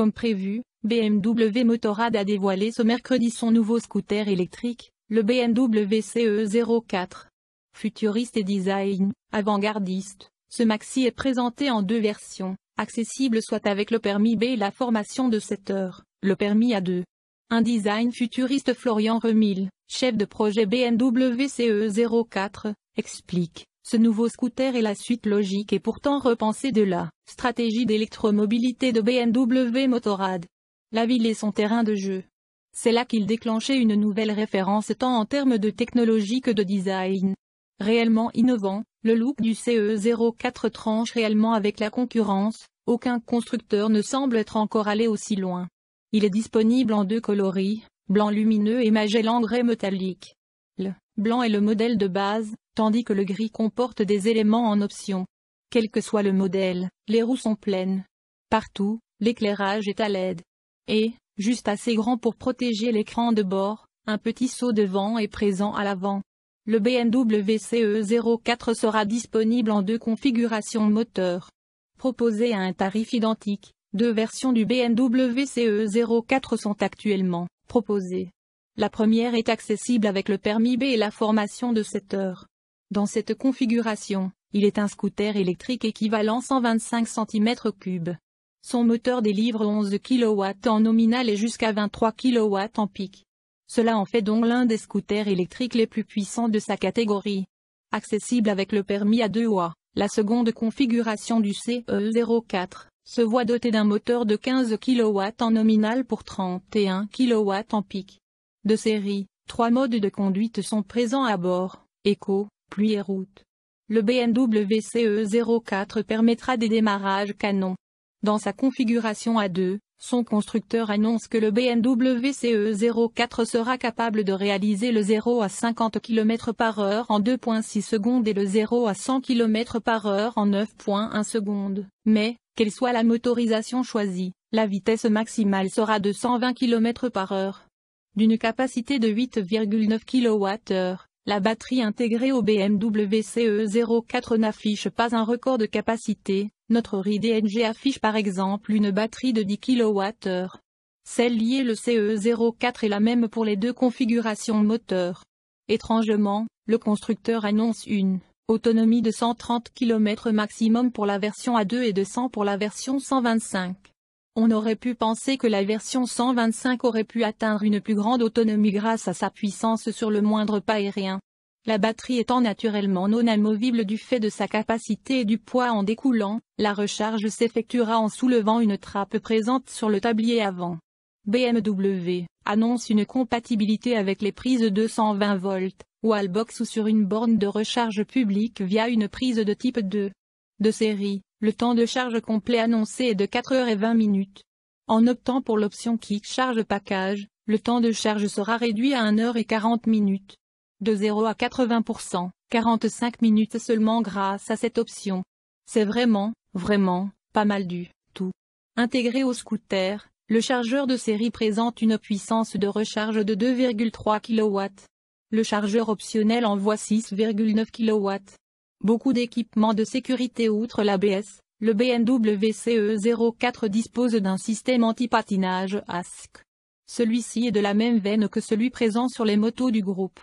Comme prévu, BMW Motorrad a dévoilé ce mercredi son nouveau scooter électrique, le BMW CE04. Futuriste et design, avant-gardiste, ce maxi est présenté en deux versions, accessible soit avec le permis B et la formation de 7 heures, le permis A2. Un design futuriste Florian Remil, chef de projet BMW CE04, explique. Ce nouveau scooter est la suite logique et pourtant repensée de la stratégie d'électromobilité de BMW Motorrad. La ville est son terrain de jeu. C'est là qu'il déclenchait une nouvelle référence tant en termes de technologie que de design. Réellement innovant, le look du CE04 tranche réellement avec la concurrence, aucun constructeur ne semble être encore allé aussi loin. Il est disponible en deux coloris, blanc lumineux et magellan gris métallique. Le blanc est le modèle de base, tandis que le gris comporte des éléments en option. Quel que soit le modèle, les roues sont pleines. Partout, l'éclairage est à l'aide Et, juste assez grand pour protéger l'écran de bord, un petit saut de vent est présent à l'avant. Le BMW CE04 sera disponible en deux configurations moteur. Proposé à un tarif identique, deux versions du BMW CE04 sont actuellement proposées. La première est accessible avec le permis B et la formation de 7 heures. Dans cette configuration, il est un scooter électrique équivalent 125 cm3. Son moteur délivre 11 kW en nominal et jusqu'à 23 kW en pic. Cela en fait donc l'un des scooters électriques les plus puissants de sa catégorie. Accessible avec le permis à 2 a la seconde configuration du CE04 se voit dotée d'un moteur de 15 kW en nominal pour 31 kW en pic. De série, trois modes de conduite sont présents à bord, éco, pluie et route. Le BMW CE04 permettra des démarrages canon. Dans sa configuration A2, son constructeur annonce que le BMW CE04 sera capable de réaliser le 0 à 50 km par heure en 2.6 secondes et le 0 à 100 km par heure en 9.1 secondes. Mais, quelle soit la motorisation choisie, la vitesse maximale sera de 120 km par heure. D'une capacité de 8,9 kWh, la batterie intégrée au BMW CE04 n'affiche pas un record de capacité, notre RIDNG affiche par exemple une batterie de 10 kWh. Celle liée le CE04 est la même pour les deux configurations moteurs. Étrangement, le constructeur annonce une autonomie de 130 km maximum pour la version A2 et de 100 pour la version 125 on aurait pu penser que la version 125 aurait pu atteindre une plus grande autonomie grâce à sa puissance sur le moindre pas aérien. La batterie étant naturellement non amovible du fait de sa capacité et du poids en découlant, la recharge s'effectuera en soulevant une trappe présente sur le tablier avant. BMW annonce une compatibilité avec les prises 220 volts, wallbox ou sur une borne de recharge publique via une prise de type 2 de série. Le temps de charge complet annoncé est de 4h20 minutes. En optant pour l'option Kick Charge Package, le temps de charge sera réduit à 1h40 minutes. De 0 à 80%, 45 minutes seulement grâce à cette option. C'est vraiment, vraiment, pas mal du tout. Intégré au scooter, le chargeur de série présente une puissance de recharge de 2,3 kW. Le chargeur optionnel envoie 6,9 kW. Beaucoup d'équipements de sécurité outre l'ABS, le BMW CE04 dispose d'un système anti-patinage ASC. Celui-ci est de la même veine que celui présent sur les motos du groupe.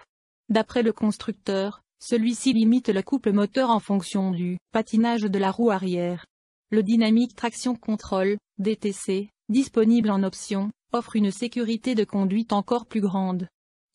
D'après le constructeur, celui-ci limite le couple moteur en fonction du patinage de la roue arrière. Le Dynamic Traction Control, DTC, disponible en option, offre une sécurité de conduite encore plus grande.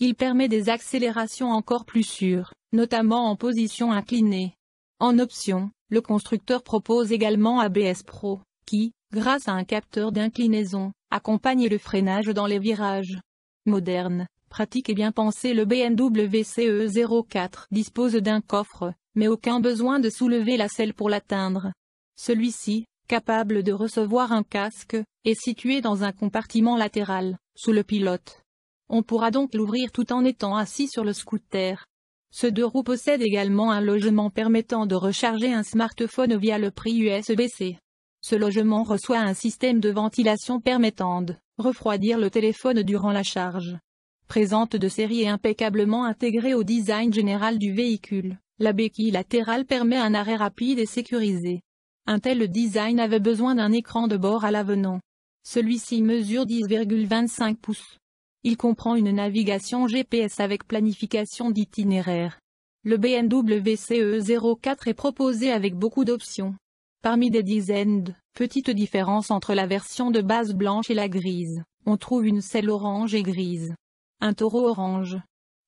Il permet des accélérations encore plus sûres, notamment en position inclinée. En option, le constructeur propose également ABS Pro, qui, grâce à un capteur d'inclinaison, accompagne le freinage dans les virages. Moderne, pratique et bien pensé le BMW CE04 dispose d'un coffre, mais aucun besoin de soulever la selle pour l'atteindre. Celui-ci, capable de recevoir un casque, est situé dans un compartiment latéral, sous le pilote. On pourra donc l'ouvrir tout en étant assis sur le scooter. Ce deux roues possède également un logement permettant de recharger un smartphone via le prix USB-C. Ce logement reçoit un système de ventilation permettant de refroidir le téléphone durant la charge. Présente de série et impeccablement intégrée au design général du véhicule, la béquille latérale permet un arrêt rapide et sécurisé. Un tel design avait besoin d'un écran de bord à l'avenant. Celui-ci mesure 10,25 pouces. Il comprend une navigation GPS avec planification d'itinéraire. Le BMW CE04 est proposé avec beaucoup d'options. Parmi des dizaines de petites différences entre la version de base blanche et la grise, on trouve une selle orange et grise. Un taureau orange.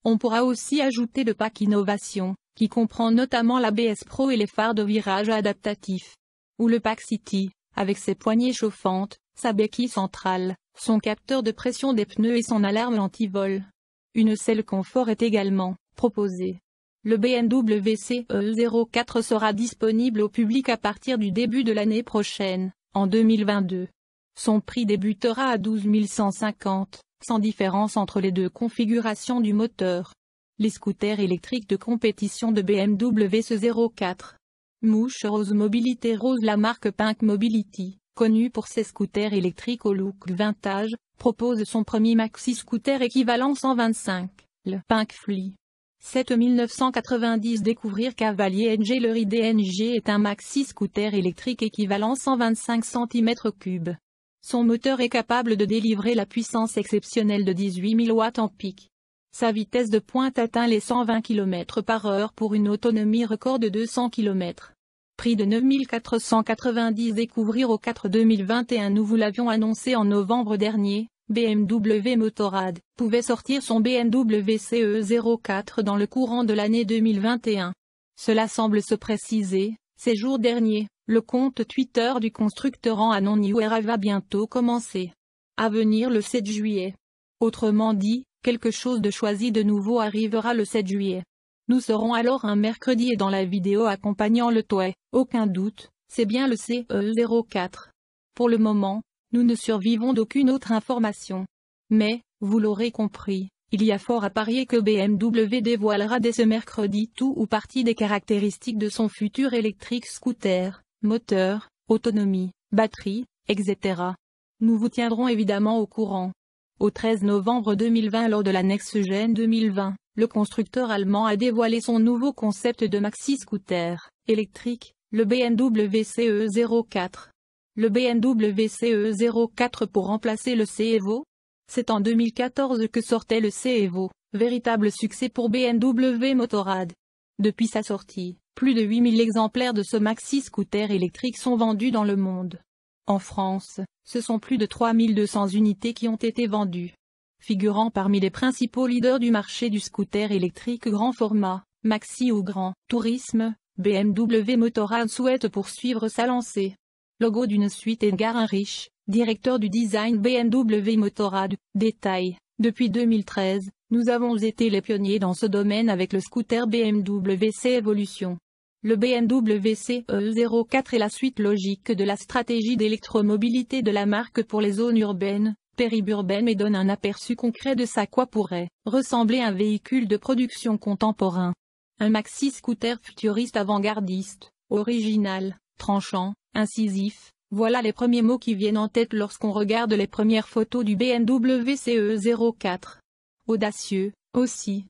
On pourra aussi ajouter le pack Innovation, qui comprend notamment la BS Pro et les phares de virage adaptatifs. Ou le pack City, avec ses poignées chauffantes, sa béquille centrale, son capteur de pression des pneus et son alarme anti-vol. Une selle confort est également proposée. Le BMW CE04 sera disponible au public à partir du début de l'année prochaine, en 2022. Son prix débutera à 12 150, sans différence entre les deux configurations du moteur. Les scooters électriques de compétition de BMW CE04. Mouche Rose Mobilité Rose La marque Pink Mobility connu pour ses scooters électriques au look vintage, propose son premier maxi-scooter équivalent 125, le Pink Flea. 7990 1990 Découvrir Cavalier NG Le RIDNG est un maxi-scooter électrique équivalent 125 cm3. Son moteur est capable de délivrer la puissance exceptionnelle de 18 000 watts en pic. Sa vitesse de pointe atteint les 120 km par heure pour une autonomie record de 200 km prix de 9490 découvrir au 4 2021 nous vous l'avions annoncé en novembre dernier, BMW Motorrad pouvait sortir son BMW CE04 dans le courant de l'année 2021. Cela semble se préciser, ces jours derniers, le compte Twitter du constructeur en Era va bientôt commencer. À venir le 7 juillet. Autrement dit, quelque chose de choisi de nouveau arrivera le 7 juillet. Nous serons alors un mercredi et dans la vidéo accompagnant le toit, aucun doute, c'est bien le CE04. Pour le moment, nous ne survivons d'aucune autre information. Mais, vous l'aurez compris, il y a fort à parier que BMW dévoilera dès ce mercredi tout ou partie des caractéristiques de son futur électrique scooter, moteur, autonomie, batterie, etc. Nous vous tiendrons évidemment au courant. Au 13 novembre 2020 lors de l'annexe Gen 2020, le constructeur allemand a dévoilé son nouveau concept de maxi-scooter électrique, le BMW CE04. Le BMW CE04 pour remplacer le CEVO C'est en 2014 que sortait le CEVO, véritable succès pour BMW Motorrad. Depuis sa sortie, plus de 8000 exemplaires de ce maxi-scooter électrique sont vendus dans le monde. En France, ce sont plus de 3200 unités qui ont été vendues figurant parmi les principaux leaders du marché du scooter électrique grand format, Maxi ou Grand Tourisme, BMW Motorrad souhaite poursuivre sa lancée. Logo d'une suite Edgar Heinrich, directeur du design BMW Motorrad, détail, depuis 2013, nous avons été les pionniers dans ce domaine avec le scooter BMW C Evolution. Le BMW CE04 est la suite logique de la stratégie d'électromobilité de la marque pour les zones urbaines, périurbaine et donne un aperçu concret de à quoi pourrait ressembler un véhicule de production contemporain. Un maxi-scooter futuriste avant-gardiste, original, tranchant, incisif, voilà les premiers mots qui viennent en tête lorsqu'on regarde les premières photos du BMW CE04. Audacieux, aussi.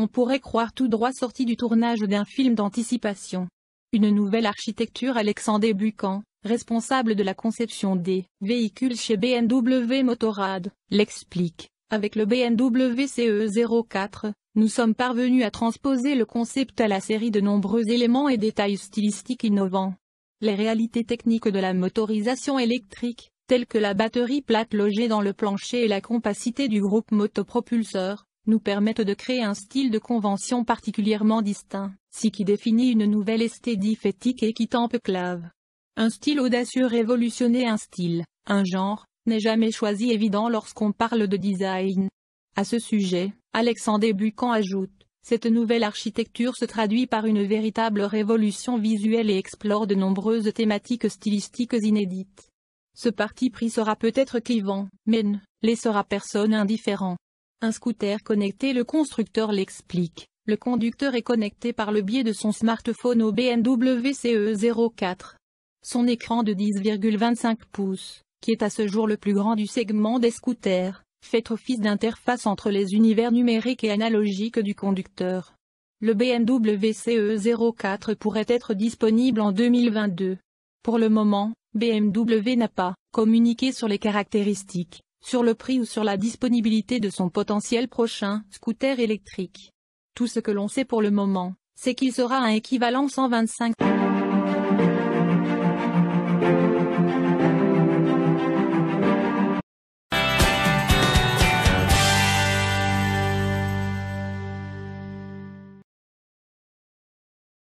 On pourrait croire tout droit sorti du tournage d'un film d'anticipation. Une nouvelle architecture Alexandre Bucan, responsable de la conception des véhicules chez BMW Motorrad, l'explique. Avec le BMW CE04, nous sommes parvenus à transposer le concept à la série de nombreux éléments et détails stylistiques innovants. Les réalités techniques de la motorisation électrique, telles que la batterie plate logée dans le plancher et la compacité du groupe motopropulseur, nous permettent de créer un style de convention particulièrement distinct, ce qui définit une nouvelle esthétique et qui tampe clave. Un style audacieux révolutionné, un style, un genre, n'est jamais choisi évident lorsqu'on parle de design. À ce sujet, Alexandre Bucan ajoute cette nouvelle architecture se traduit par une véritable révolution visuelle et explore de nombreuses thématiques stylistiques inédites. Ce parti pris sera peut-être clivant, mais ne laissera personne indifférent. Un scooter connecté le constructeur l'explique. Le conducteur est connecté par le biais de son smartphone au BMW CE04. Son écran de 10,25 pouces, qui est à ce jour le plus grand du segment des scooters, fait office d'interface entre les univers numériques et analogiques du conducteur. Le BMW CE04 pourrait être disponible en 2022. Pour le moment, BMW n'a pas communiqué sur les caractéristiques, sur le prix ou sur la disponibilité de son potentiel prochain scooter électrique. Tout ce que l'on sait pour le moment, c'est qu'il sera un équivalent 125.